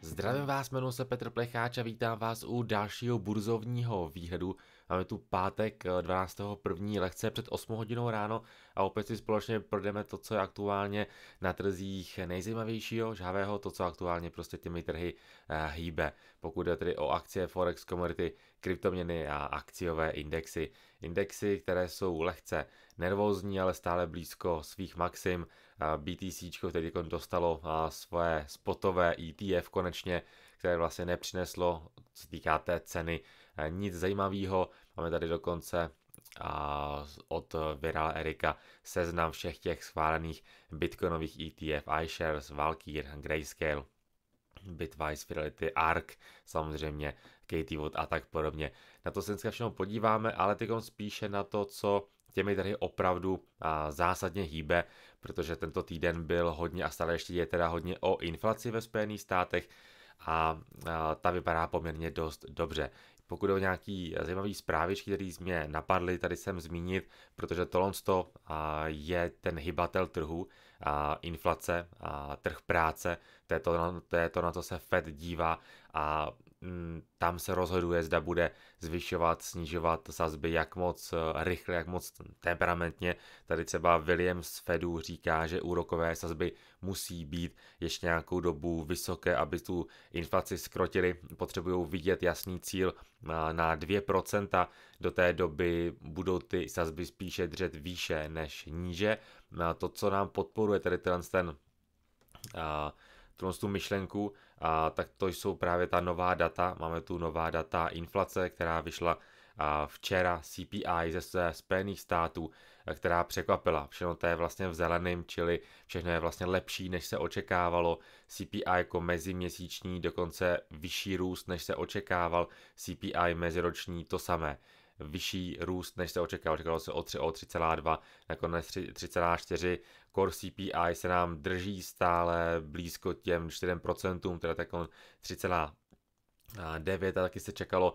Zdravím vás, jmenuji se Petr Plecháč a vítám vás u dalšího burzovního výhledu Máme tu pátek 12. Eh, první lehce před 8 hodinou ráno a opět si společně projdeme to, co je aktuálně na trzích nejzajímavějšího, žhavého, to, co aktuálně prostě těmi trhy eh, hýbe. Pokud jde tedy o akcie, forex, komodity, kryptoměny a akciové indexy. Indexy, které jsou lehce nervózní, ale stále blízko svých maxim. BTC teď dostalo svoje spotové ETF konečně, které vlastně nepřineslo, co se týká té ceny, eh, nic zajímavého. Máme tady dokonce a od Viral Erika seznam všech těch schválených bitcoinových ETF, iShares, Valkyr, Grayscale, Bitwise, Fidelity, ARK, samozřejmě Katie Wood a tak podobně. Na to se dneska všechno podíváme, ale teď spíše na to, co těmi tady opravdu a, zásadně hýbe, protože tento týden byl hodně a stále ještě je teda hodně o inflaci ve Spojených státech a, a ta vypadá poměrně dost dobře pokud jde o nějaký eh, zajímavý zprávičky, který mě napadly, tady jsem zmínit, protože tohle eh, je ten hybatel trhu, a inflace, a trh práce, to je to, to je to, na co se Fed dívá a Mm, tam se rozhoduje, zda bude zvyšovat, snižovat sazby, jak moc eh, rychle, jak moc temperamentně. Tady třeba William z Fedu říká, že úrokové sazby musí být ještě nějakou dobu vysoké, aby tu inflaci skrotili. Potřebují vidět jasný cíl eh, na 2%. Do té doby budou ty sazby spíše dřet výše než níže. To, co nám podporuje tady ten, eh, ten tu myšlenku, a, tak to jsou právě ta nová data. Máme tu nová data inflace, která vyšla a, včera CPI ze, ze Spojených států, e, která překvapila. Všechno to je vlastně v zeleném, čili všechno je vlastně lepší, než se očekávalo. CPI jako meziměsíční, dokonce vyšší růst, než se očekával. CPI meziroční to samé vyšší růst, než se očekával. Čekalo se o 3, o 3,2, nakonec 3,4. Core CPI se nám drží stále blízko těm 4%, teda tak 3, 9 a taky se čekalo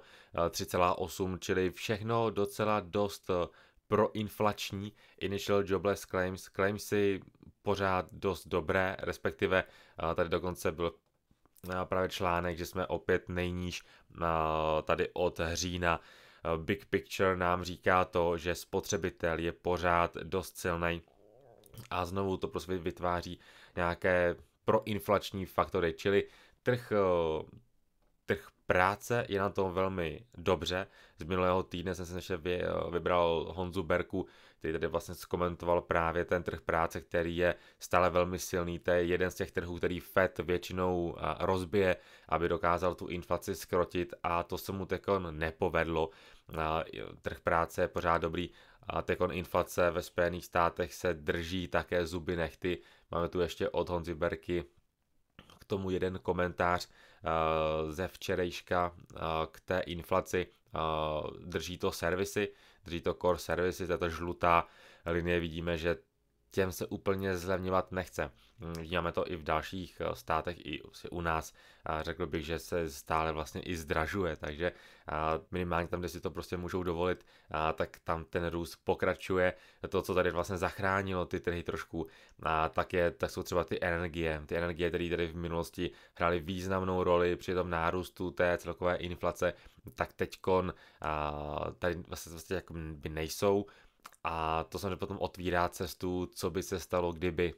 3,8, eh, čili všechno docela dost eh, proinflační. Initial jobless claims, claimsy pořád dost dobré, respektive eh, tady dokonce byl právě článek, že jsme opět nejníž tady od října Eh, Big Picture nám říká to, že spotřebitel je pořád dost silný a znovu to prostě vytváří nějaké proinflační faktory, čili trh, eh, trh práce je na tom velmi dobře. Z minulého týdne jsem se ještě eh, vybral Honzu Berku, který tady vlastně zkomentoval právě ten trh práce, který je stále velmi silný. To je jeden z těch trhů, který FED většinou rozbije, aby dokázal tu inflaci skrotit a to se mu teď nepovedlo trh práce je pořád dobrý a tekon inflace ve Spojených státech se drží také zuby nechty. Máme tu ještě od Honzy Berky k tomu jeden komentář ze včerejška k té inflaci. Drží to servisy, drží to core servisy, tato žlutá linie vidíme, že těm se úplně zlevňovat nechce. Mm, vidíme to i v dalších eh, státech, i u nás. Řekl bych, že se stále vlastně i zdražuje, takže minimálně tam, kde si to prostě můžou dovolit, tak tam ten růst pokračuje. To, co tady vlastně zachránilo ty trhy trošku, tak, je, tak jsou třeba ty energie. Ty energie, které tady v minulosti hrály významnou roli při tom nárůstu té celkové inflace, tak teď tady vlastně, vlastně jak by nejsou. A to samozřejmě potom otvírá cestu, co by se stalo, kdyby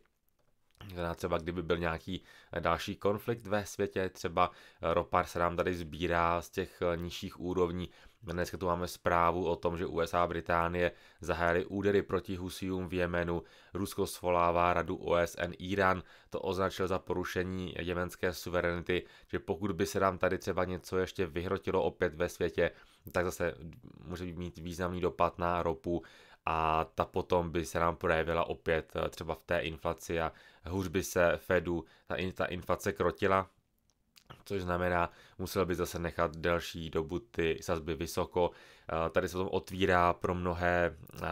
třeba, kdyby byl nějaký eh, další konflikt ve světě, třeba eh, ropar se nám tady sbírá z těch eh, nižších úrovní. Dneska tu máme zprávu o tom, že USA a Británie zahájily údery proti Husíům v Jemenu. Rusko svolává radu OSN Irán, to označil za porušení jemenské suverenity, že pokud by se nám tady třeba něco ještě vyhrotilo opět ve světě, tak zase může mít významný dopad na ropu a ta potom by se nám projevila opět eh, třeba v té inflaci a hůř by se Fedu ta, in, ta inflace krotila, což znamená, musel by zase nechat delší dobu ty sazby vysoko. Eh, tady se potom otvírá pro mnohé eh,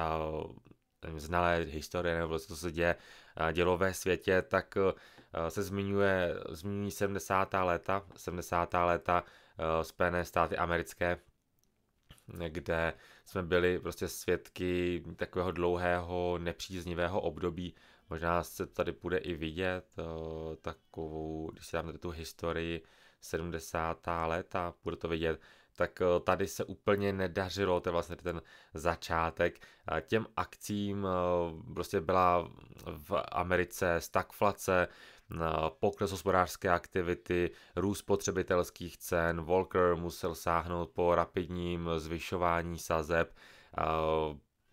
nevím, znalé historie nebo co se děje dělo ve světě, tak se zmiňuje, zmiňují 70. léta, 70. léta Spojené státy americké, kde jsme byli prostě svědky takového dlouhého nepříznivého období. Možná se tady bude i vidět eh, takovou, když si dáme tu historii 70. let a bude to vidět, tak eh, tady se úplně nedařilo, to je vlastně ten začátek. Těm akcím eh, prostě byla v Americe stagflace, Eh, pokles hospodářské aktivity, růst potřebitelských cen, Volker musel sáhnout po rapidním zvyšování sazeb, eh,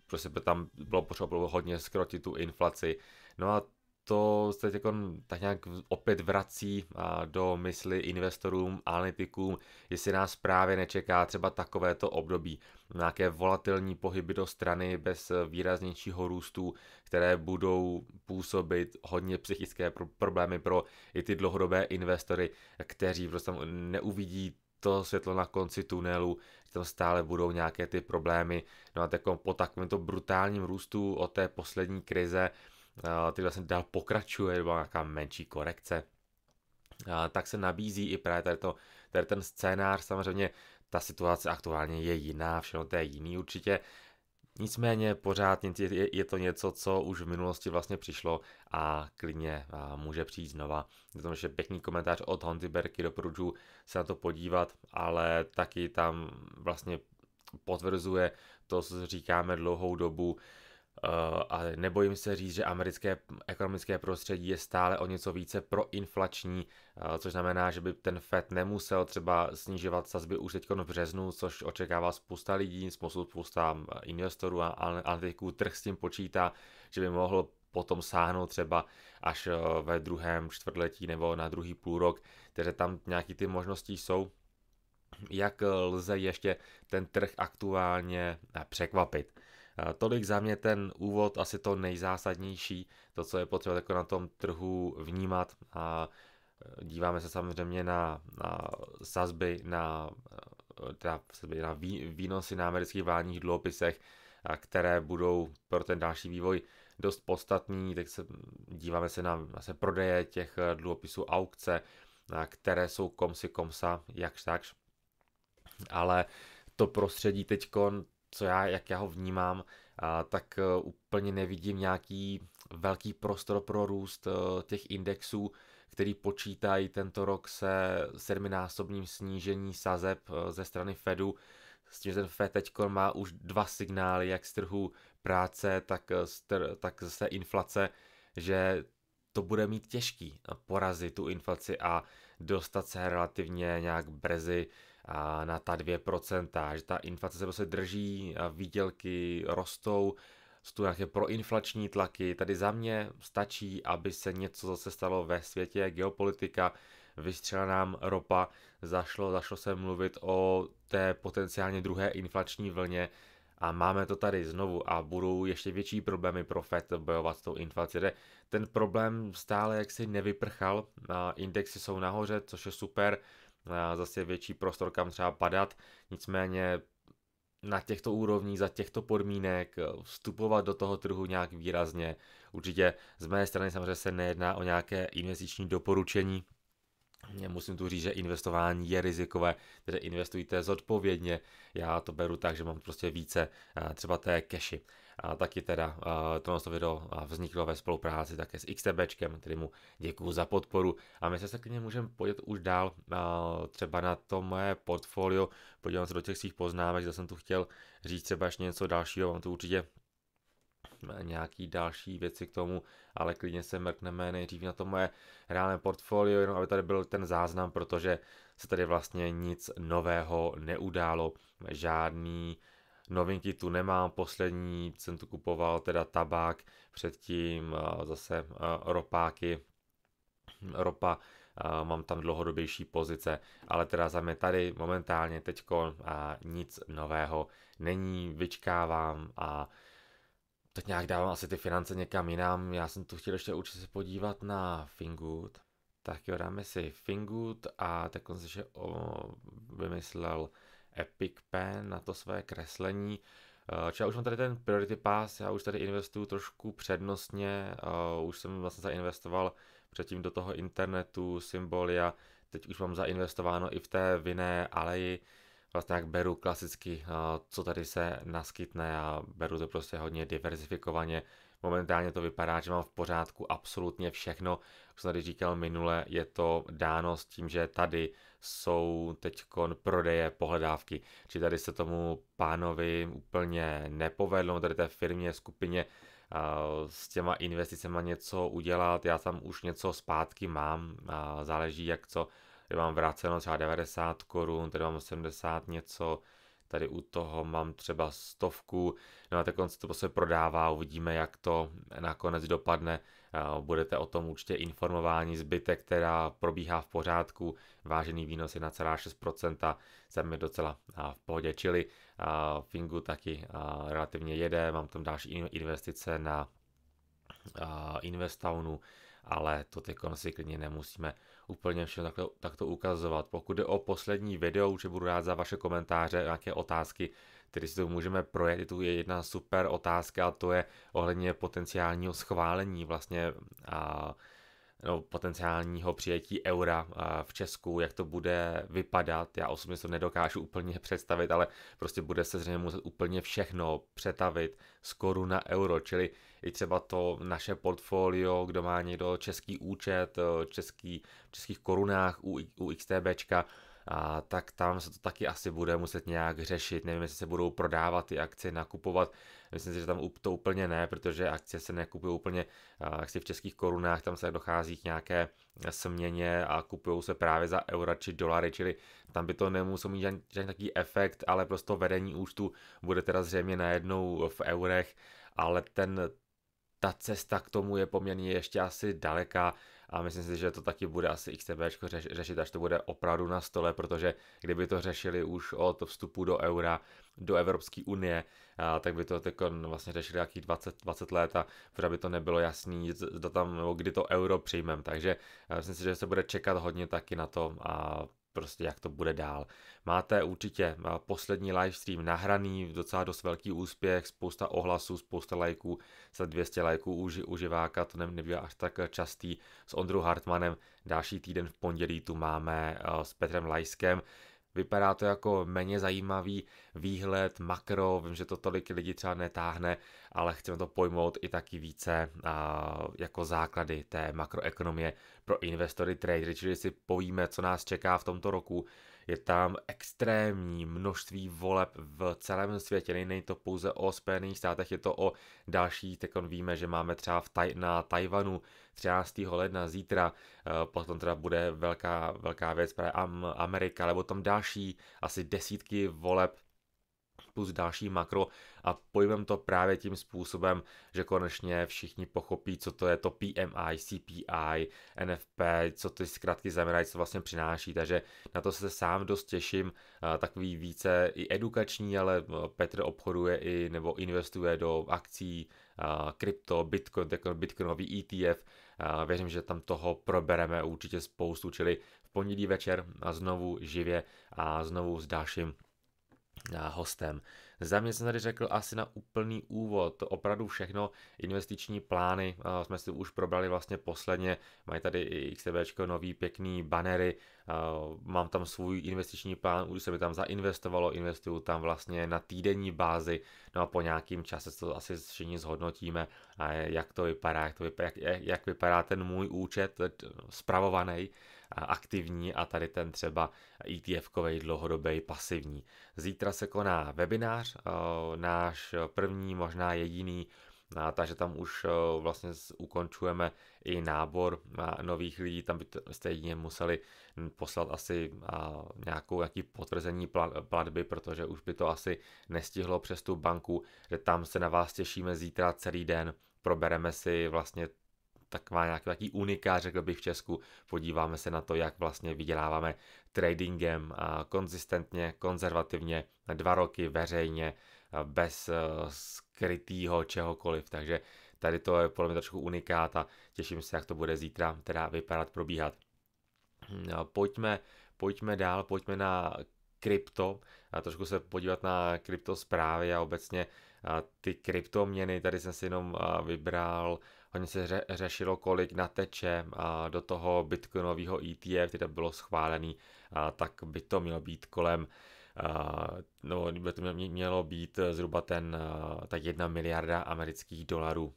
prostě by tam bylo potřeba hodně skrotit tu inflaci. No a to se teď jako tak nějak opět vrací do mysli investorům, analytikům, jestli nás právě nečeká třeba takovéto období. Nějaké volatilní pohyby do strany bez výraznějšího růstu, které budou působit hodně psychické problémy pro i ty dlouhodobé investory, kteří prostě neuvidí to světlo na konci tunelu, že tam stále budou nějaké ty problémy. No a tak jako po takovémto brutálním růstu od té poslední krize, ty vlastně dál pokračuje, nebo nějaká menší korekce, tak se nabízí i právě tady, to, tady ten scénář, samozřejmě ta situace aktuálně je jiná, všechno to je jiný určitě, Nicméně pořád je, je to něco, co už v minulosti vlastně přišlo a klidně může přijít znova. Je to ještě pěkný komentář od Honzy Berky, doporučuji se na to podívat, ale taky tam vlastně potvrzuje to, co říkáme dlouhou dobu, Eh, a nebojím se říct, že americké ekonomické prostředí je stále o něco více proinflační, eh, což znamená, že by ten FED nemusel třeba snižovat sazby už teď v březnu, což očekává spousta lidí, spousta eh, investorů a analytiků. Trh s tím počítá, že by mohl potom sáhnout třeba až ve druhém čtvrtletí nebo na druhý rok, takže tam nějaký ty možnosti jsou. Jak lze ještě ten trh aktuálně překvapit? Eh, tolik za mě ten úvod, asi to nejzásadnější, to, co je potřeba jako na tom trhu vnímat. A eh, díváme se samozřejmě na, na sazby, na, eh, teda sazby, na vý, výnosy na amerických vládních dluhopisech, které budou pro ten další vývoj dost podstatný, tak se mm, díváme se na se prodeje těch dluhopisů aukce, které jsou komsi komsa, jakž takž. Ale to prostředí teď co já, jak já ho vnímám, a tak e, úplně nevidím nějaký velký prostor pro růst e, těch indexů, který počítají tento rok se sedminásobním snížení sazeb e, ze strany Fedu, s tím, že ten Fed teď má už dva signály, jak z trhu práce, tak, z tr- tak zase inflace, že to bude mít těžký porazit tu inflaci a dostat se relativně nějak brzy na ta 2%, že ta inflace se prostě drží, výdělky rostou, jsou tu nějaké proinflační tlaky. Tady za mě stačí, aby se něco zase stalo ve světě geopolitika, vystřela nám ropa, zašlo, zašlo se mluvit o té potenciálně druhé inflační vlně a máme to tady znovu a budou ještě větší problémy pro FED bojovat s tou inflací. Ten problém stále jaksi nevyprchal, indexy jsou nahoře, což je super, zase větší prostor, kam třeba padat. Nicméně na těchto úrovních, za těchto podmínek eh, vstupovat do toho trhu nějak výrazně. Určitě z mé strany samozřejmě se nejedná o nějaké investiční doporučení, Musím tu říct, že investování je rizikové, tedy investujte zodpovědně. Já to beru tak, že mám prostě více eh, třeba té keši. A taky teda tohle video vzniklo ve spolupráci také s XTBčkem, tedy mu děkuju za podporu. A my se se klidně můžeme podívat už dál třeba na to moje portfolio, podívat se do těch svých poznámek, že jsem tu chtěl říct třeba ještě něco dalšího, mám tu určitě nějaký další věci k tomu, ale klidně se mrkneme nejdřív na to moje reálné portfolio, jenom aby tady byl ten záznam, protože se tady vlastně nic nového neudálo, žádný Novinky tu nemám, poslední jsem tu kupoval teda tabák, předtím zase ropáky, ropa, mám tam dlouhodobější pozice, ale teda za mě tady momentálně teďko a nic nového není, vyčkávám a teď nějak dávám asi ty finance někam jinam, já jsem tu chtěl ještě určitě se podívat na Fingood, tak jo, dáme si Fingood a tak on se o, vymyslel Epic Pen na to své kreslení. Eh, Či já už mám tady ten Priority Pass, já už tady investuju trošku přednostně, eh, už jsem vlastně zainvestoval předtím do toho internetu, symbolia, teď už mám zainvestováno i v té vinné aleji, vlastně jak beru klasicky, eh, co tady se naskytne a beru to prostě hodně diversifikovaně, Momentálně to vypadá, že mám v pořádku absolutně všechno. Už jsem tady říkal minule, je to dáno s tím, že tady jsou teď prodeje pohledávky. Či tady se tomu pánovi úplně nepovedlo, tady té firmě, skupině s těma investicema něco udělat. Já tam už něco zpátky mám, záleží jak co. Tady mám vráceno třeba 90 korun, tady mám 70 něco, Tady u toho mám třeba stovku, no a takhle to se prostě prodává, uvidíme, jak to nakonec dopadne. Budete o tom určitě informováni, zbytek, která probíhá v pořádku, vážený výnos 6%, jsem mi docela v pohodě, čili Fingu taky relativně jede, mám tam další investice na Investownu, ale to teď si klidně nemusíme úplně všechno takto, takto ukazovat. Pokud jde o poslední video, už budu rád za vaše komentáře, nějaké otázky, které si to můžeme projet. Je tu je jedna super otázka a to je ohledně potenciálního schválení vlastně a nebo potenciálního přijetí eura v Česku, jak to bude vypadat. Já osobně to nedokážu úplně představit, ale prostě bude se zřejmě muset úplně všechno přetavit z koru na euro, čili i třeba to naše portfolio, kdo má někdo český účet, e, český, v českých korunách u, u XTBčka, a tak tam se to taky asi bude muset nějak řešit. Nevím, jestli se budou prodávat ty akcie, nakupovat. Myslím si, že tam to úplně ne, protože akcie se nekupují úplně akci v českých korunách, tam se dochází k nějaké směně a kupují se právě za eura či dolary, čili tam by to nemuselo mít žádný, žádný takový efekt, ale prostě vedení účtu bude teda zřejmě najednou v eurech, ale ten, ta cesta k tomu je poměrně ještě asi daleká a myslím si, že to taky bude asi XTB řešit, až to bude opravdu na stole, protože kdyby to řešili už od vstupu do eura, do Evropské unie, a tak by to teď vlastně řešili nějakých 20, 20 let a protože by to nebylo jasný, zda tam, nebo kdy to euro přijmeme. Takže myslím si, že se bude čekat hodně taky na to a prostě jak to bude dál. Máte určitě eh, poslední livestream nahraný, docela dost velký úspěch, spousta ohlasů, spousta lajků, za 200 lajků už u živáka, to nebývá až tak eh, častý, s Ondrou Hartmanem. Další týden v pondělí tu máme eh, s Petrem Lajskem. Vypadá to jako méně zajímavý výhled, makro, vím, že to tolik lidí třeba netáhne, ale chceme to pojmout i taky více a, jako základy té makroekonomie pro investory tradery, čili si povíme, co nás čeká v tomto roku, je tam extrémní množství voleb v celém světě, není to pouze o Spojených státech, je to o dalších, tak víme, že máme třeba v taj, na Tajvanu 13. ledna zítra, eh, potom teda bude velká, velká věc právě Amerika, nebo tam další asi desítky voleb plus další makro a pojmem to právě tím způsobem, že konečně všichni pochopí, co to je to PMI, CPI, NFP, co ty zkratky znamenají, co vlastně přináší, takže na to se sám dost těším, takový více i edukační, ale eh, Petr obchoduje i nebo investuje do akcí, krypto, Bitcoin, jako Bitcoinový ETF, věřím, že tam toho probereme určitě spoustu, čili v pondělí večer a znovu živě a znovu s dalším hostem. Za mě jsem tady řekl asi na úplný úvod, opravdu všechno investiční plány jsme si už probrali vlastně posledně, mají tady i XTB nový pěkný banery, mám tam svůj investiční plán, už se mi tam zainvestovalo, investuju tam vlastně na týdenní bázi, no a po nějakým čase to asi všichni zhodnotíme, jak to vypadá, jak, to vypadá jak, jak vypadá ten můj účet spravovaný, aktivní a tady ten třeba ETF-kovej dlouhodobý pasivní. Zítra se koná webinář, eh, náš první, možná jediný, no takže tam už eh, vlastně ukončujeme i nábor eh, nových lidí, tam by stejně museli poslat asi nějakou jaký potvrzení platby, protože už by to asi nestihlo přes tu banku, že tam se na vás těšíme zítra celý den, probereme si vlastně taková nějaký taký uniká, řekl bych v Česku. Podíváme se na to, jak vlastně vyděláváme tradingem a konzistentně, konzervativně, dva roky veřejně, bez e, skrytýho čehokoliv, takže tady to je podle mě trošku unikát a těším se, jak to bude zítra teda vypadat, probíhat. No, pojďme, pojďme dál, pojďme na krypto, a trošku se podívat na krypto zprávy a obecně ty kryptoměny, tady jsem si jenom vybral Hodně se ře- řešilo, kolik nateče a do toho bitcoinového ETF, které bylo schválený, tak by to mělo být kolem a, no, by to mělo být zhruba ten, ta jedna miliarda amerických dolarů.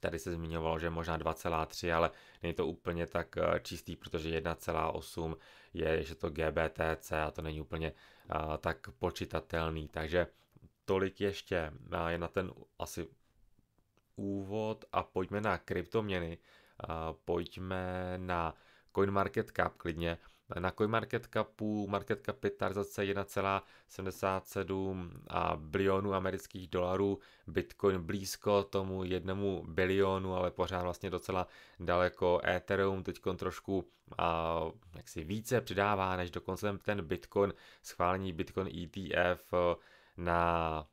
Tady se zmiňovalo, že možná 2,3, ale není to úplně tak čistý, protože 1,8 je, že to GBTC a to není úplně a, tak počitatelný. Takže tolik ještě je na ten asi úvod a pojďme na kryptoměny, pojďme na CoinMarketCap klidně. Na CoinMarketCapu market kapitalizace 1,77 bilionů amerických dolarů, Bitcoin blízko tomu jednomu bilionu, ale pořád vlastně docela daleko. Ethereum teď trošku a, jaksi více přidává než dokonce ten Bitcoin, schválení Bitcoin ETF eh, na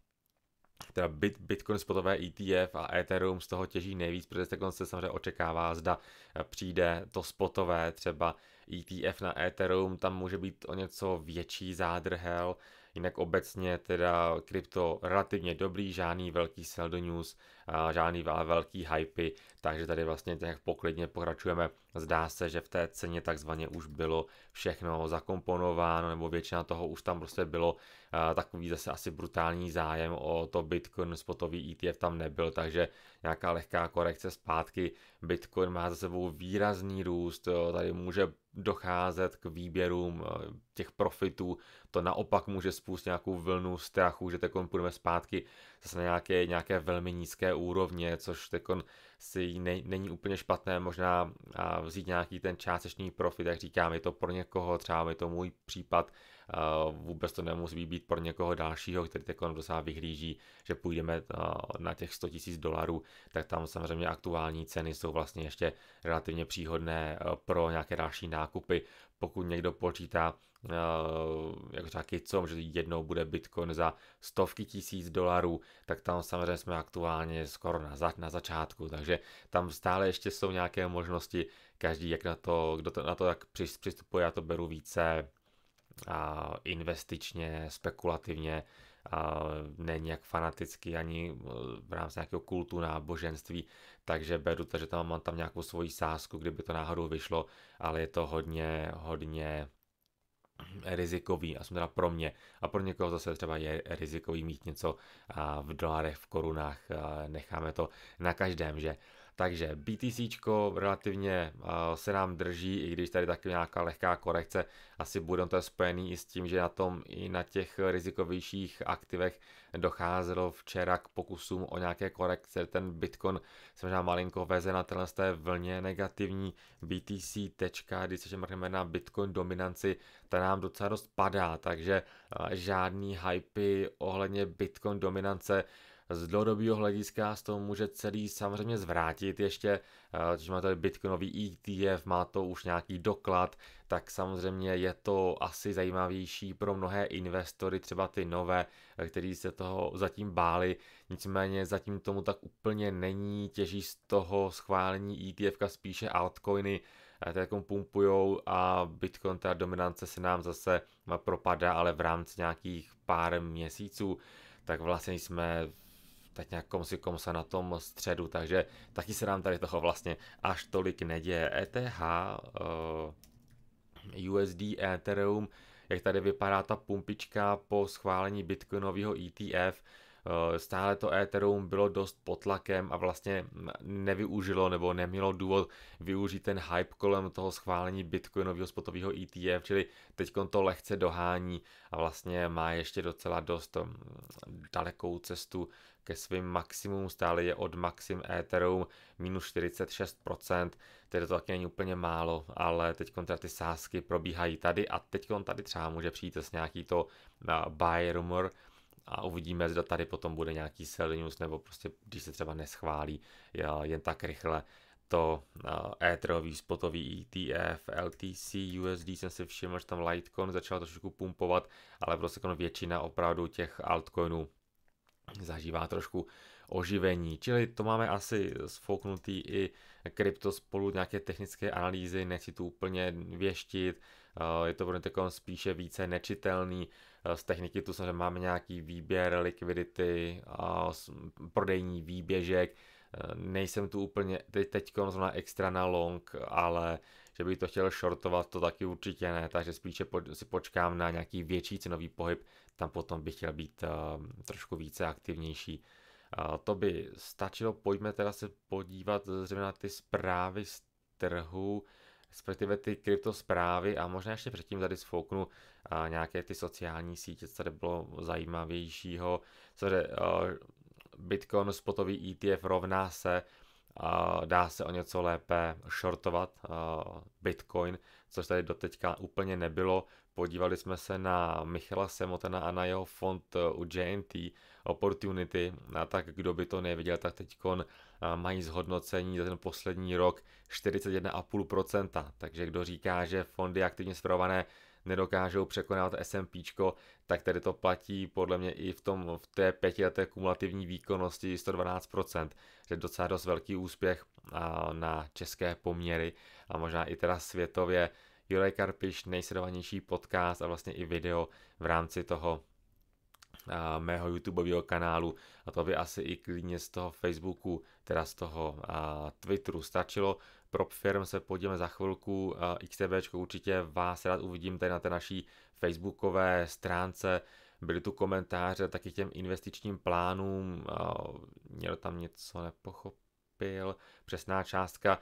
teda Bit, Bitcoin spotové ETF a Ethereum z toho těží nejvíc, protože takhle se samozřejmě očekává, zda eh, přijde to spotové třeba ETF na Ethereum, tam může být o něco větší zádrhel, jinak obecně teda krypto relativně dobrý, žádný velký sell do news žádný velký hype, takže tady vlastně tak poklidně pokračujeme. Zdá se, že v té ceně takzvaně už bylo všechno zakomponováno, nebo většina toho už tam prostě bylo takový zase asi brutální zájem o to Bitcoin, spotový ETF tam nebyl, takže nějaká lehká korekce zpátky. Bitcoin má za sebou výrazný růst, tady může docházet k výběrům e, těch profitů, to naopak může spustit nějakou vlnu strachu, že teď půjdeme zpátky zase na nějaké, nějaké velmi nízké úrovně, což tekon si ne, není úplně špatné možná a vzít nějaký ten částečný profit, jak říkám, je to pro někoho, třeba je to můj případ, vůbec to nemusí být pro někoho dalšího, který tekon docela vyhlíží, že půjdeme na těch 100 000 dolarů, tak tam samozřejmě aktuální ceny jsou vlastně ještě relativně příhodné pro nějaké další nákupy. Pokud někdo počítá Eh, jak třeba Kicom, že jednou bude Bitcoin za stovky tisíc dolarů, tak tam samozřejmě jsme aktuálně skoro na, za, na začátku, takže tam stále ještě jsou nějaké možnosti, každý jak na to, kdo to, na to jak přistupuje, já to beru více a investičně, spekulativně, a není jak fanaticky ani eh, v rámci nějakého kultu náboženství, takže beru to, že tam mám tam nějakou svoji sázku, kdyby to náhodou vyšlo, ale je to hodně, hodně rizikový, aspoň teda pro mě. A pro někoho zase třeba je rizikový mít něco v dolarech, v korunách, necháme to na každém, že takže BTC relativně uh, se nám drží, i když tady taky nějaká lehká korekce, asi budou to spojený i s tím, že na tom i na těch rizikovějších aktivech docházelo včera k pokusům o nějaké korekce. Ten Bitcoin se možná malinko veze na téhle té vlně negativní BTC tečka, když se mrkneme na Bitcoin dominanci, ta nám docela dost padá, takže uh, žádný hype ohledně Bitcoin dominance z dlouhodobého hlediska z toho může celý samozřejmě zvrátit ještě, eh, když má to bitcoinový ETF, má to už nějaký doklad, tak samozřejmě je to asi zajímavější pro mnohé investory, třeba ty nové, eh, kteří se toho zatím báli, nicméně zatím tomu tak úplně není, těží z toho schválení ETF spíše altcoiny, eh, teď jako pumpujou a Bitcoin, ta dominance se nám zase propadá, ale v rámci nějakých pár měsíců, tak vlastně jsme tak nějak komsi komsa na tom středu, takže taky se nám tady toho vlastně až tolik neděje. ETH, eh, uh, USD, Ethereum, jak tady vypadá ta pumpička po schválení bitcoinového ETF, eh, stále to Ethereum bylo dost pod tlakem a vlastně nevyužilo nebo nemělo důvod využít ten hype kolem toho schválení bitcoinového spotového ETF, čili teď on to lehce dohání a vlastně má ještě docela dost mm, dalekou cestu ke svým maximum stále je od maxim Ethereum minus 46%, tedy to taky není úplně málo, ale teď ty sázky probíhají tady a teď tady třeba může přijít s nějaký to buy rumor, a uvidíme, zda tady potom bude nějaký sell news, nebo prostě když se třeba neschválí jen tak rychle to Etherový spotový ETF, LTC, USD jsem si všiml, že tam Litecoin začal trošku pumpovat, ale prostě jako většina opravdu těch altcoinů zažívá trošku oživení. Čili to máme asi sfouknutý i krypto spolu nějaké technické analýzy, nechci tu úplně věštit, eh, je to pro takové spíše více nečitelný. Eh, z techniky tu samozřejmě máme nějaký výběr likvidity, prodejní výběžek, eh, nejsem tu úplně teď, teď zrovna extra na long, ale že bych to chtěl shortovat, to taky určitě ne, takže spíše si počkám na nějaký větší cenový pohyb, tam potom bych chtěl být ehm, trošku více aktivnější. to by stačilo, pojďme teda se podívat zřejmě na ty zprávy z trhu, respektive ty krypto zprávy a možná ještě předtím tady sfouknu nějaké ty sociální sítě, co tady bylo zajímavějšího. Cože, ehm, Bitcoin spotový ETF rovná se dá se o něco lépe shortovat Bitcoin, což tady doteďka úplně nebylo. Podívali jsme se na Michala Semotena a na jeho fond e, u JNT Opportunity, a tak kdo by to neviděl, tak teďkon mají zhodnocení za ten poslední rok 41,5%, takže kdo říká, že fondy aktivně spravované nedokážou překonat SMP, tak tady to platí podle mě i v, tom, v té pětileté kumulativní výkonnosti 112%, že docela dost velký úspěch na české poměry a možná i teda světově. Juraj Karpiš, nejsledovanější podcast a vlastně i video v rámci toho mého YouTubeového kanálu a to by asi i klidně z toho Facebooku teda z toho a, Twitteru stačilo. pro firm se podíme za chvilku. A, XTB určitě vás rád uvidím tady na té naší facebookové stránce. Byly tu komentáře taky k těm investičním plánům. A, měl tam něco nepochopil. Přesná částka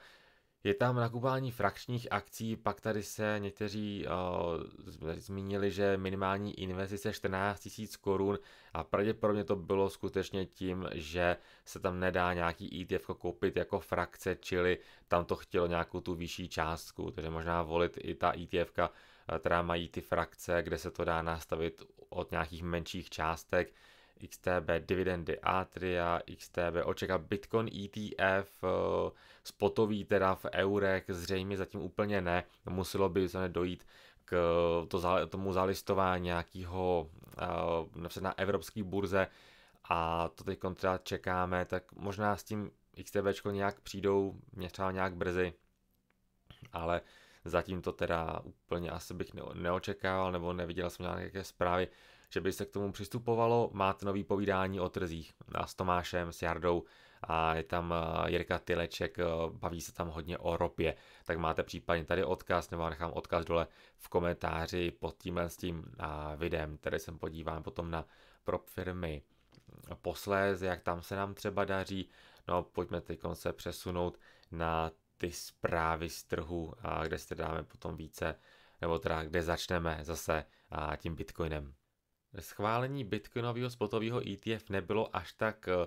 je tam nakupování frakčních akcí, pak tady se někteří uh, zmínili, že minimální investice 14 000 korun a pravděpodobně to bylo skutečně tím, že se tam nedá nějaký ETF koupit jako frakce, čili tam to chtělo nějakou tu vyšší částku, takže možná volit i ta ETF, eh, která mají ty frakce, kde se to dá nastavit od nějakých menších částek, XTB dividendy Atria, XTB očeká Bitcoin ETF, eh, spotový teda v eurech, zřejmě zatím úplně ne, muselo by se dojít k eh, to, tomu zalistování nějakého eh, například na evropské burze a to teď teda čekáme, tak možná s tím XTB nějak přijdou, třeba nějak brzy, ale zatím to teda úplně asi bych neočekával, nebo neviděl jsem nějaké zprávy, že by se k tomu přistupovalo. Máte nový povídání o trzích s Tomášem, s Jardou a je tam Jirka Tyleček, baví se tam hodně o ropě, tak máte případně tady odkaz, nebo nechám odkaz dole v komentáři pod tímhle s tím videem, které jsem podívám potom na prop firmy posléze, jak tam se nám třeba daří. No pojďme teď se přesunout na ty zprávy z trhu, kde se dáme potom více, nebo teda kde začneme zase tím Bitcoinem. Schválení bitcoinového spotového ETF nebylo až tak eh,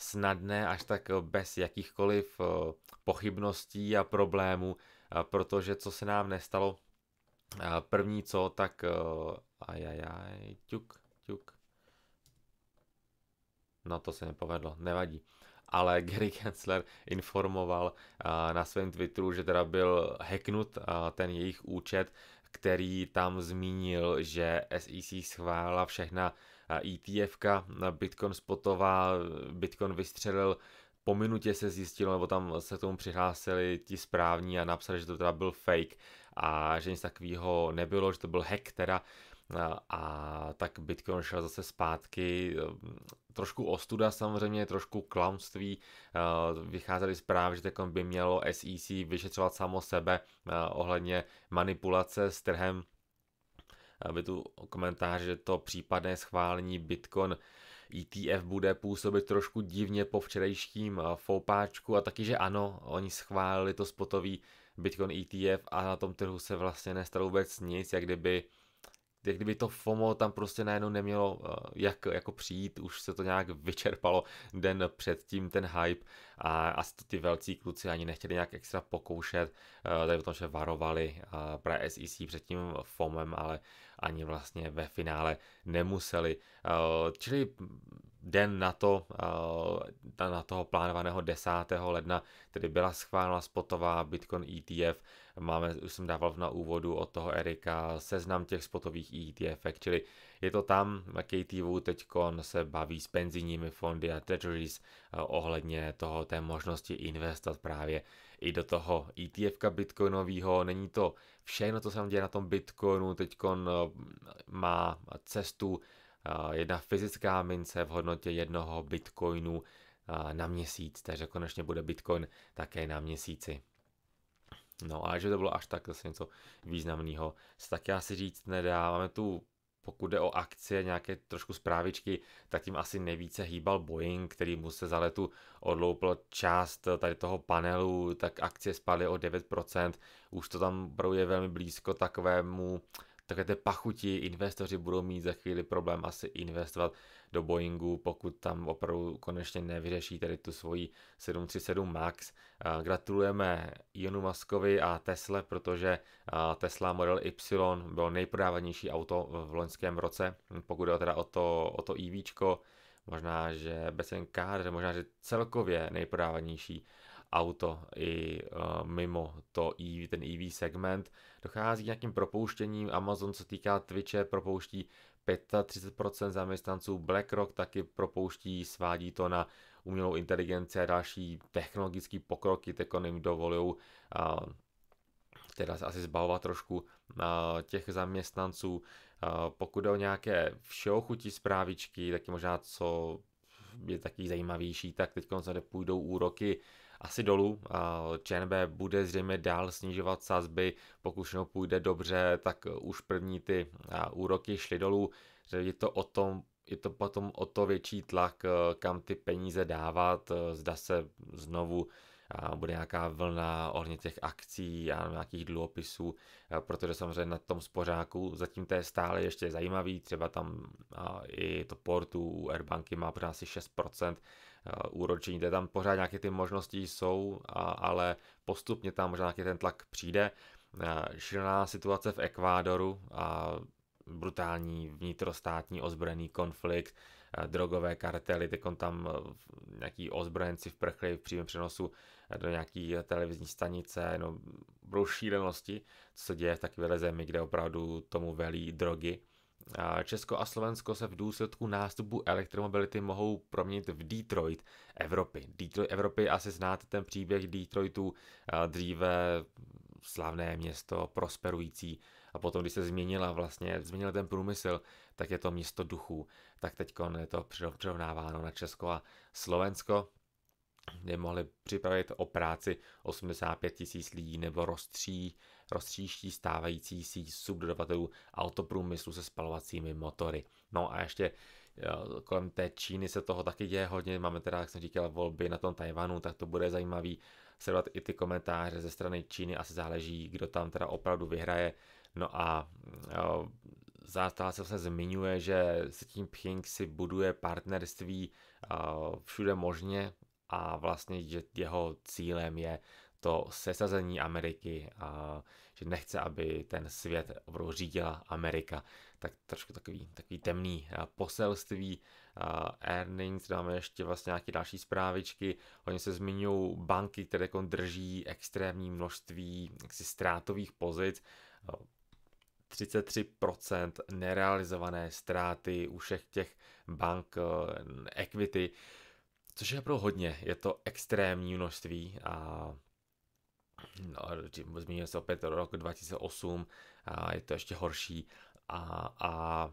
snadné, až tak eh, bez jakýchkoliv eh, pochybností a problémů, protože co se nám nestalo první co, tak ajajaj, ťuk, ťuk. No to se nepovedlo, nevadí. Ale Gary Gensler informoval na svém Twitteru, že teda byl hacknut ten jejich účet který tam zmínil, že SEC schválila všechna ETF, Bitcoin spotová, Bitcoin vystřelil po minutě se zjistilo, nebo tam se tomu přihlásili ti správní a napsali, že to teda byl fake a že nic takového nebylo, že to byl hack teda a tak Bitcoin šel zase zpátky. Trošku ostuda samozřejmě, trošku klamství. Vycházely zprávy, že by mělo SEC vyšetřovat samo sebe eh, ohledně manipulace s trhem. Aby eh, tu komentář, že to případné schválení Bitcoin ETF bude působit trošku divně po včerejším eh, foupáčku a taky, že ano, oni schválili to spotový Bitcoin ETF a na tom trhu se vlastně nestalo vůbec nic, jak kdyby uh, jak kdyby to FOMO tam prostě najednou nemělo eh, jak jako přijít, už se to nějak vyčerpalo den předtím ten hype a, a ty velcí kluci ani nechtěli nějak extra pokoušet, eh, tady o tom, že varovali eh, pro SEC před tím FOMem, ale ani vlastně ve finále nemuseli. Čili den na to, eh, na toho plánovaného 10. ledna, tedy byla schválena spotová Bitcoin ETF. Máme, už jsem dával na úvodu od toho Erika seznam těch spotových ETF, čili je to tam, KTV teď se baví s penzijními fondy a treasuries eh, ohledně toho té možnosti investovat právě i do toho ETF bitcoinového. Není to všechno, co se nám děje na tom bitcoinu, teď eh, má cestu Eh, jedna fyzická mince v hodnotě jednoho bitcoinu eh, na měsíc, takže konečně bude bitcoin také na měsíci. No ale že to bylo až tak zase něco významného, se taky asi říct nedá. Máme tu pokud jde o akcie, nějaké trošku zprávičky, tak tím asi nejvíce hýbal Boeing, který mu se za letu odloupil část tady toho panelu, tak akcie spadly o 9%, už to tam je velmi blízko takovému takové té pachutí investoři budou mít za chvíli problém asi investovat do Boeingu, pokud tam opravdu konečně nevyřeší tady tu svoji 737 MAX. Gratulujeme Ionu Maskovi a Tesle, protože Tesla Model Y byl nejprodávanější auto v loňském roce, pokud jde teda o to, o to EVčko, možná, že bez NK, možná, že celkově nejprodávanější auto i uh, mimo to EV, ten EV segment. Dochází k nějakým propouštěním, Amazon co týká Twitche propouští 35% zaměstnanců, BlackRock taky propouští, svádí to na umělou inteligenci a další technologické pokroky, tak jim dovolují uh, eh, teda asi zbavovat trošku uh, těch zaměstnanců. Uh, pokud jde o nějaké všeochutí zprávičky, taky možná co je taky zajímavější, tak teď se půjdou úroky asi dolů. ČNB bude zřejmě dál snižovat sazby, pokud všechno půjde dobře, tak už první ty úroky šly dolů. Je to o tom, je to potom o to větší tlak, e, kam ty peníze dávat, e, zda se znovu bude nějaká vlna ohledně těch akcí a nějakých dluhopisů, e, protože samozřejmě na tom spořáku zatím to je stále ještě zajímavý, třeba tam i to portu u Airbanky má pořád asi 6%, Eh, úročení, kde tam pořád nějaké ty možnosti jsou, ale postupně tam možná nějaký ten tlak přijde. Eh, šílená situace v Ekvádoru a brutální vnitrostátní ozbrojený konflikt, eh, drogové kartely, teď tam nějaký ozbrojenci vprchli v přímém přenosu do nějaký televizní stanice, no budou šílenosti, co se děje v takovéhle zemi, kde opravdu tomu velí drogy Česko a Slovensko se v důsledku nástupu elektromobility mohou proměnit v Detroit Evropy. Detroit Evropy asi znáte ten příběh Detroitu, dříve slavné město, prosperující a potom, když se změnila vlastně, změnil ten průmysl, tak je to město duchů. Tak teď je to přirovnáváno na Česko a Slovensko, kde mohli připravit o práci 85 tisíc lidí nebo rozstří roztříští stávající síť subdodavatelů autoprůmyslu se spalovacími motory. No a ještě eh, kolem té Číny se toho taky děje hodně, máme teda, jak jsem říkal, volby na tom Tajvanu, tak to bude zajímavý sledovat i ty komentáře ze strany Číny, asi záleží, kdo tam teda opravdu vyhraje. No a eh, Zástala se vlastně zmiňuje, že se tím Pching si buduje partnerství eh, všude možně a vlastně že jeho cílem je to sesazení Ameriky a že nechce, aby ten svět opravdu řídila Amerika, tak trošku takový, takový temný poselství. Earnings, dáme ještě vlastně nějaké další zprávičky. Oni se zmiňují banky, které jako drží extrémní množství jaksi ztrátových pozic. 33% nerealizované ztráty u všech těch bank e, equity, což je opravdu hodně, je to extrémní množství a no, zmínil se opět rok 2008, a je to ještě horší. A, a,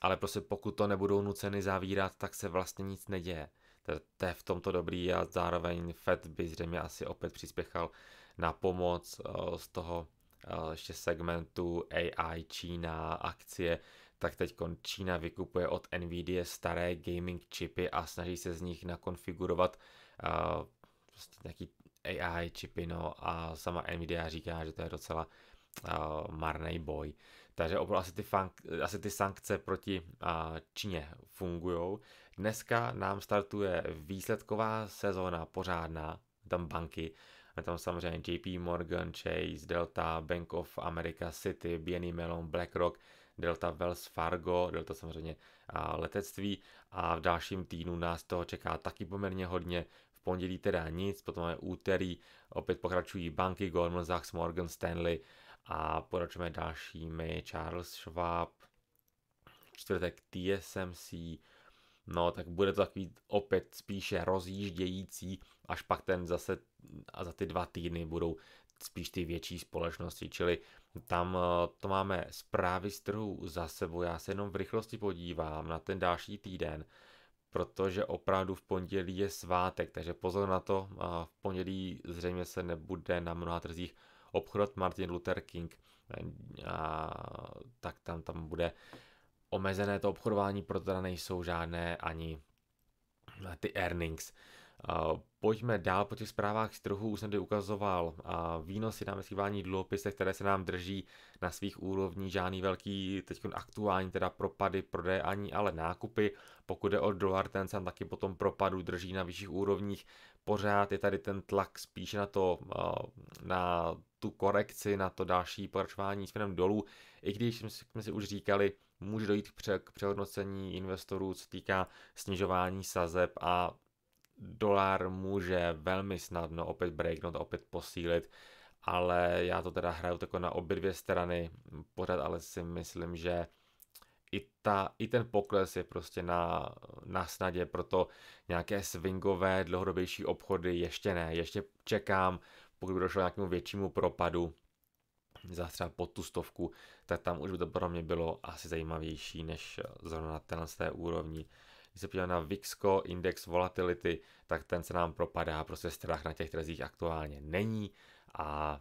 ale prostě pokud to nebudou nuceny zavírat, tak se vlastně nic neděje. To, to je v tomto dobrý a zároveň Fed by zřejmě asi opět přispěchal na pomoc eh, z toho eh, ještě segmentu AI Čína akcie, tak teď Čína vykupuje od Nvidia staré gaming čipy a snaží se z nich nakonfigurovat uh, prostě nějaký AI čipy, no a sama Nvidia říká, že to je docela uh, marný boj. Takže opravdu asi ty, funk, asi ty sankce proti uh, Číně fungují. Dneska nám startuje výsledková sezóna pořádná, tam banky, a tam samozřejmě JP Morgan, Chase, Delta, Bank of America, City, BNI e, Mellon, BlackRock, Delta Wells Fargo, Delta samozřejmě a letectví a v dalším týdnu nás toho čeká taky poměrně hodně pondělí teda nic, potom je úterý, opět pokračují banky, Goldman Sachs, Morgan Stanley a pokračujeme dalšími, Charles Schwab, čtvrtek TSMC, no tak bude to takový opět spíše rozjíždějící, až pak ten zase a za ty dva týdny budou spíš ty větší společnosti, čili tam eh, to máme zprávy z trhu za sebou, já se jenom v rychlosti podívám na ten další týden, protože opravdu v pondělí je svátek, takže pozor na to, v pondělí zřejmě se nebude na mnoha trzích obchodovat Martin Luther King, a, tak tam, tam bude omezené to obchodování, protože nejsou žádné ani ty earnings. Pojďme dál po těch zprávách z trhu, už jsem tady ukazoval výnosy na meskývání dluhopise, které se nám drží na svých úrovních žádný velký teď aktuální teda propady, prodeje ani, ale nákupy. Pokud jde o dolar, ten se taky potom propadu drží na vyšších úrovních. Pořád je tady ten tlak spíše na to, na tu korekci, na to další pokračování směrem dolů, i když jsme si už říkali, může dojít k přehodnocení investorů, co týká snižování sazeb a dolar může velmi snadno opět breaknout, opět posílit, ale já to teda hraju tako na obě dvě strany, pořád ale si myslím, že i, ta, i ten pokles je prostě na, na snadě, proto nějaké swingové dlouhodobější obchody ještě ne, ještě čekám, pokud by došlo k nějakému většímu propadu, za třeba pod tu stovku, tak tam už by to pro mě bylo asi zajímavější než zrovna na té úrovni. Když se podíváme na VIXCO, index volatility, tak ten se nám propadá, prostě strach na těch trzích aktuálně není a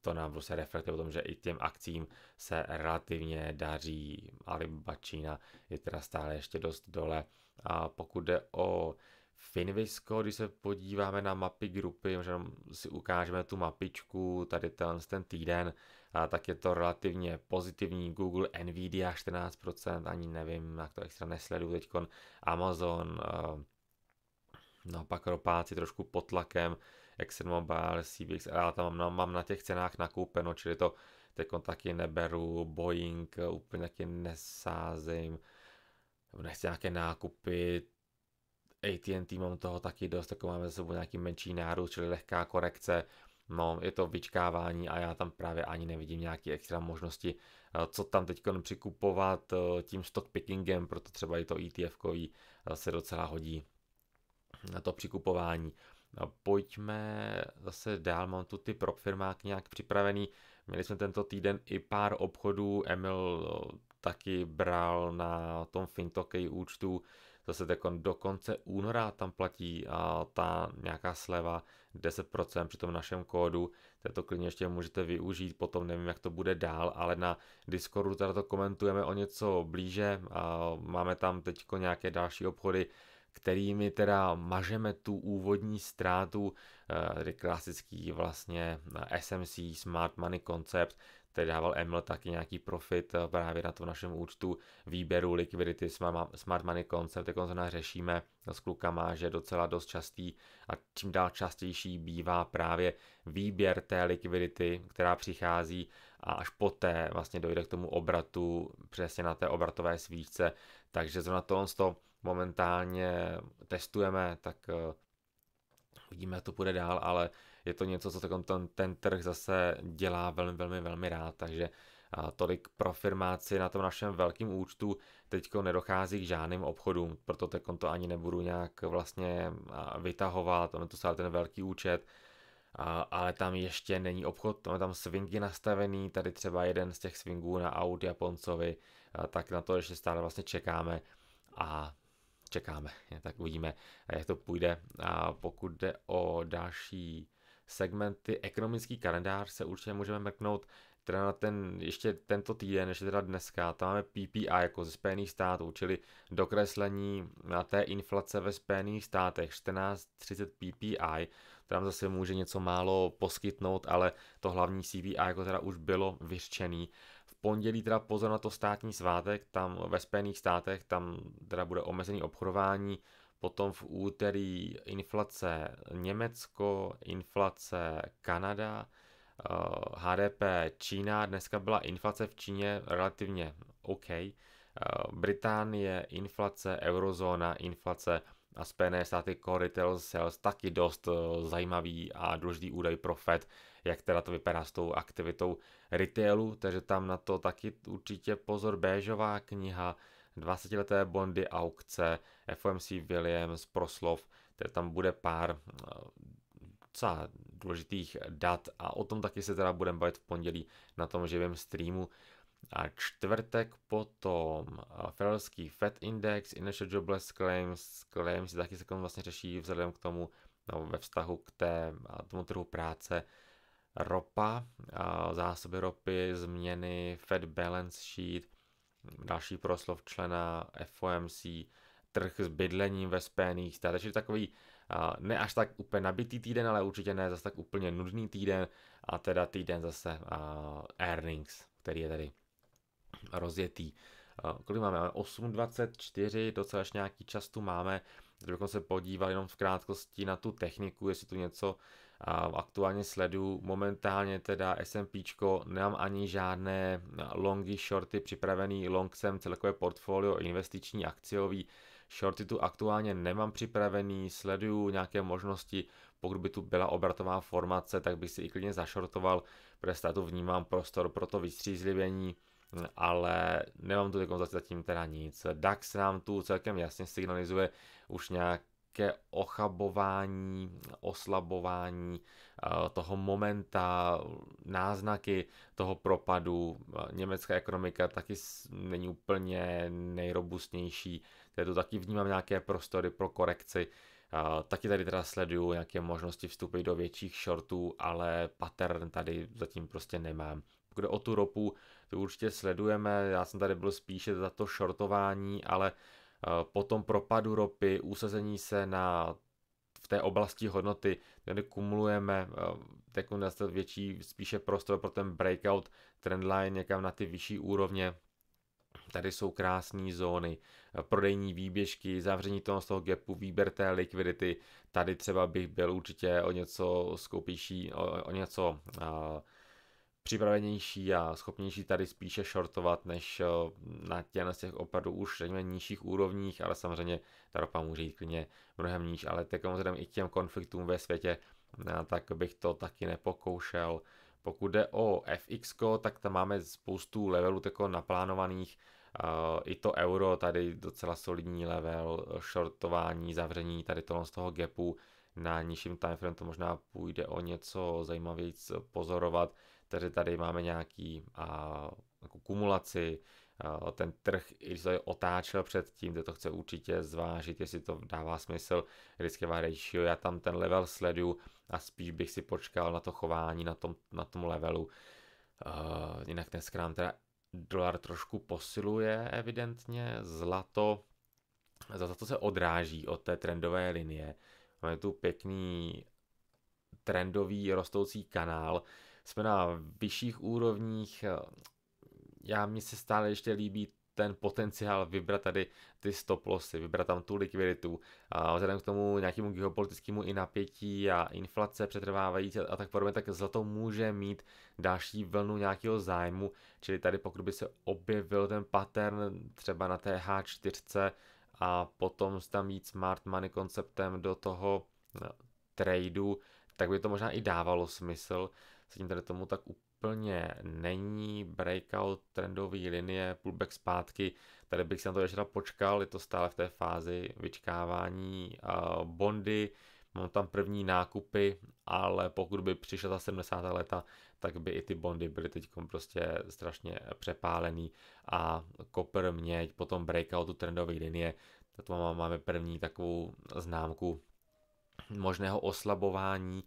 to nám prostě reflektuje o tom, že i těm akcím se relativně daří. Alibaba Čína je teda stále ještě dost dole. A pokud jde o Finvisko, když se podíváme na mapy grupy, možná si ukážeme tu mapičku tady ten, ten týden, a tak je to relativně pozitivní. Google, Nvidia 14%, ani nevím, jak to extra nesleduju teď. Amazon, eh, no pak ropáci trošku pod tlakem, Exxon Mobil, CVX, já tam mám, mám na těch cenách nakoupeno, čili to teď taky neberu, Boeing eh, úplně taky nesázím, nechci nějaké nákupy, AT&T mám toho taky dost, jako máme za sebou nějaký menší nárůst, čili lehká korekce, no je to vyčkávání a já tam právě ani nevidím nějaké extra možnosti, eh, co tam teď přikupovat eh, tím stock pickingem, proto třeba i to ETF eh, se docela hodí na to přikupování. No, pojďme zase dál, mám tu ty prop firmák nějak připravený. Měli jsme tento týden i pár obchodů, Emil taky bral na tom Fintokej účtu zase tak do konce února tam platí a ta nějaká sleva 10% při tom našem kódu, této klidně ještě můžete využít, potom nevím, jak to bude dál, ale na Discordu teda to komentujeme o něco blíže a máme tam teď nějaké další obchody, kterými teda mažeme tu úvodní ztrátu, eh, tedy klasický vlastně eh, SMC, Smart Money Concept, který dával Emil taky nějaký profit eh, právě na tom našem účtu výběru likvidity Smart Money Concept, jak to řešíme s klukama, že je docela dost častý a čím dál častější bývá právě výběr té likvidity, která přichází a až poté vlastně dojde k tomu obratu přesně na té obratové svíčce, takže zrovna to on toho momentálně testujeme, tak eh, uvidíme, jak to půjde dál, ale je to něco, co ten, ten trh zase dělá velmi, velmi, velmi rád, takže a eh, tolik pro firmáci na tom našem velkém účtu teď nedochází k žádným obchodům, proto te konto ani nebudu nějak vlastně eh, vytahovat, on to stále ten velký účet, a, ale tam ještě není obchod, tam je tam swingy nastavený, tady třeba jeden z těch swingů na aut Japoncovi, a, tak na to ještě stále vlastně čekáme a čekáme. Tak uvidíme, jak to půjde. A pokud jde o další segmenty, ekonomický kalendář se určitě můžeme mrknout teda na ten, ještě tento týden, ještě teda dneska, tam máme PPI jako ze Spojených států, čili dokreslení na té inflace ve Spojených státech 1430 PPI, nám zase může něco málo poskytnout, ale to hlavní a jako teda už bylo vyřčený. V pondělí teda pozor na to státní svátek, tam ve Spojených státech, tam teda bude omezený obchodování, potom v úterý inflace Německo, inflace Kanada, HDP eh, Čína, dneska byla inflace v Číně relativně OK, eh, Británie, inflace, eurozóna, inflace a Spojené státy Core Retail Sales taky dost eh, zajímavý a důležitý údaj pro Fed, jak teda to vypadá s tou aktivitou retailu, takže tam na to taky určitě pozor, béžová kniha, 20-leté bondy aukce, FOMC Williams, proslov, tedy tam bude pár eh, docela důležitých dat a o tom taky se teda budeme bavit v pondělí na tom živém streamu. A čtvrtek potom Federalský Fed Index, Initial Jobless Claims, Claims taky se vlastně řeší vzhledem k tomu, no, ve vztahu k té, tomu trhu práce, ropa, zásoby ropy, změny, Fed Balance Sheet, další proslov člena FOMC, trh s bydlením ve Spojených státech, takže takový ne až tak úplně nabitý týden, ale určitě ne zase tak úplně nudný týden a teda týden zase earnings, který je tady rozjetý. Kolik máme? 8.24, docela až nějaký čas tu máme, kdybychom se podívali jenom v krátkosti na tu techniku, jestli tu něco aktuálně sledu, Momentálně teda S&Pčko, nemám ani žádné longy, shorty připravený, long jsem celkové portfolio investiční, akciový, shorty tu aktuálně nemám připravený, sleduju nějaké možnosti, pokud by tu byla obratová formace, tak bych si i klidně zašortoval, protože tu vnímám prostor pro to vystřízlivění, Hm, ale nemám tu dekonzaci zatím teda nic. DAX nám tu celkem jasně signalizuje už nějak ke ochabování, oslabování eh, toho momenta, náznaky toho propadu. Eh, německá ekonomika taky není úplně nejrobustnější, tedy to taky vnímám nějaké prostory pro korekci. Eh, taky tady teda sleduju nějaké možnosti vstupit do větších shortů, ale pattern tady zatím prostě nemám. Pokud o tu ropu, to určitě sledujeme. Já jsem tady byl spíše za to shortování, ale eh, po tom propadu ropy, usazení se na v té oblasti hodnoty, tady kumulujeme, tak eh, jako nastat větší spíše prostor pro ten breakout trendline někam na ty vyšší úrovně. Tady jsou krásné zóny, eh, prodejní výběžky, zavření toho z toho gapu, výběr té likvidity. Tady třeba bych byl určitě o něco skoupější, o, o něco uh, připravenější a schopnější tady spíše shortovat, než eh, na těch, na těch opravdu už řekněme nižších úrovních, ale samozřejmě ta ropa může jít klidně mnohem níž, ale tak vzhledem i k těm konfliktům ve světě, eh, tak bych to taky nepokoušel. Pokud jde o FX, tak tam máme spoustu levelů tako naplánovaných, eh, i to euro, tady docela solidní level, shortování, zavření tady toho z toho gapu, na nižším timeframe to možná půjde o něco zajímavějíc pozorovat takže tady máme nějaký a, jako kumulaci, a, ten trh, i když to je otáčel před tím, kde to chce určitě zvážit, jestli to dává smysl, risk ratio, já tam ten level sleduju a spíš bych si počkal na to chování na tom, na tom levelu. Uh, jinak dneska nám teda dolar trošku posiluje evidentně, zlato, za to se odráží od té trendové linie. Máme tu pěkný trendový rostoucí kanál, jsme na vyšších úrovních. Eh, já mi se stále ještě líbí ten potenciál vybrat tady ty stoplosy, vybrat tam tu likviditu. A vzhledem k tomu nějakému geopolitickému i napětí a inflace přetrvávající a tak podobně, tak zlato může mít další vlnu nějakého zájmu, čili tady pokud by se objevil ten pattern třeba na té H4 a potom tam jít smart money konceptem do toho no, tradu, tak by to možná i dávalo smysl zatím tady tomu tak úplně není. Breakout trendové linie, pullback zpátky, tady bych si na to ještě počkal, je to stále v té fázi vyčkávání eh, bondy, mám tam první nákupy, ale pokud by přišla ta 70. leta, tak by i ty bondy byly teď prostě strašně přepálený a koper měď, potom breakoutu trendové linie, tak máme první takovou známku možného oslabování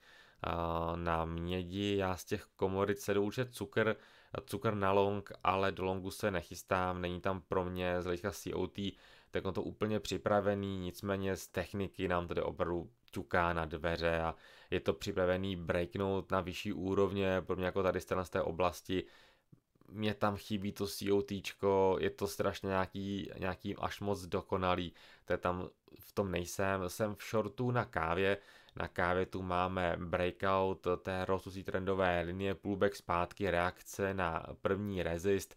Eh, na mědi. Já z těch komodit se doučet cukr, cukr na long, ale do longu se nechystám, není tam pro mě z hlediska COT tak on to úplně připravený, nicméně z techniky nám tady opravdu ťuká na dveře a je to připravený breaknout na vyšší úrovně, pro mě jako tady z té oblasti, mě tam chybí to COT, je to strašně nějaký, nějaký až moc dokonalý, to je tam v tom nejsem, jsem v shortu na kávě, na kávě tu máme breakout té rostoucí trendové linie, pullback zpátky, reakce na první resist,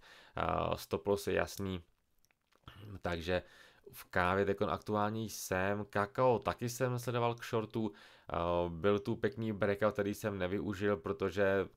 stop loss je jasný, takže v kávě teď aktuální jsem, kakao taky jsem sledoval k shortu, byl tu pěkný breakout, který jsem nevyužil, protože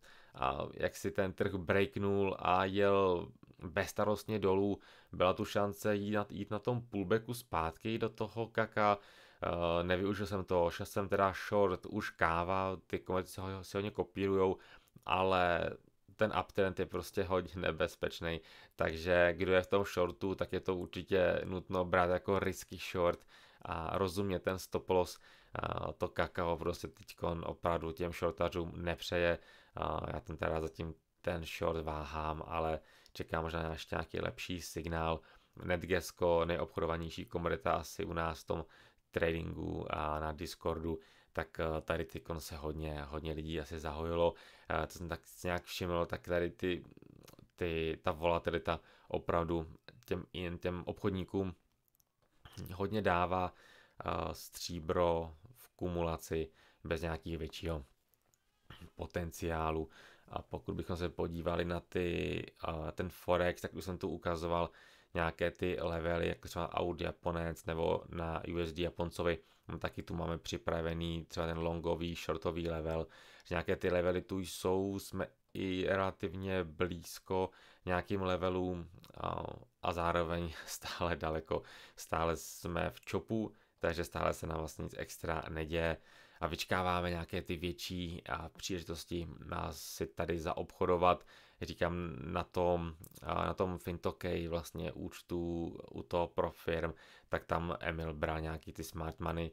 jak si ten trh breaknul a jel bezstarostně dolů, byla tu šance jít na, jít na tom pullbacku zpátky do toho kaka, Eh, nevyužil jsem to, šel jsem teda short, už káva, ty komety se ho, si hodně kopírujou, ale ten uptrend je prostě hodně nebezpečný, takže kdo je v tom shortu, tak je to určitě nutno brát jako risky short a rozumně ten stop loss, eh, to kakao prostě teď opravdu těm shortařům nepřeje, eh, já tam teda zatím ten short váhám, ale čekám možná ještě nějaký lepší signál, Netgesco, nejobchodovanější komodita asi u nás v tom tradingu a na Discordu, tak eh, tady ty se hodně, hodně lidí asi zahojilo. Eh, to jsem tak nějak všiml, tak tady ty, ty, ta volatilita opravdu těm, jen těm obchodníkům hodně dává eh, stříbro v kumulaci bez nějakých většího potenciálu. A pokud bychom se podívali na ty, ten Forex, tak už jsem tu ukazoval, nějaké ty levely, jako třeba Audi Japonec nebo na USD Japoncovi, no taky tu máme připravený třeba ten longový, shortový level, že nějaké ty levely tu jsou, jsme i relativně blízko nějakým levelům a, a zároveň stále daleko, stále jsme v čopu, takže stále se na vlastně nic extra neděje a vyčkáváme nějaké ty větší a příležitosti si tady zaobchodovat. Říkám na tom, na tom fintokej vlastně účtu u toho pro firm, tak tam Emil bral nějaký ty smart money,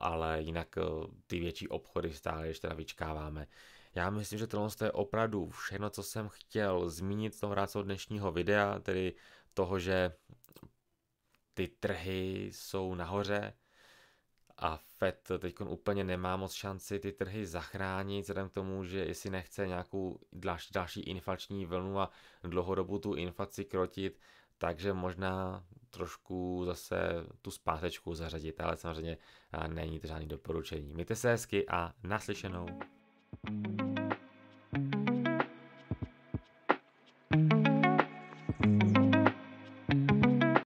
ale jinak e, ty větší obchody stále ještě teda vyčkáváme. Já myslím, že tohle je opravdu všechno, co jsem chtěl zmínit z toho rád dnešního videa, tedy toho, že ty trhy jsou nahoře, a FED teď úplně nemá moc šanci ty trhy zachránit, vzhledem k tomu, že jestli nechce nějakou další inflační vlnu a dlouhodobu tu inflaci krotit, takže možná trošku zase tu zpátečku zařadit, ale samozřejmě není to žádný doporučení. Mějte se hezky a naslyšenou. thank you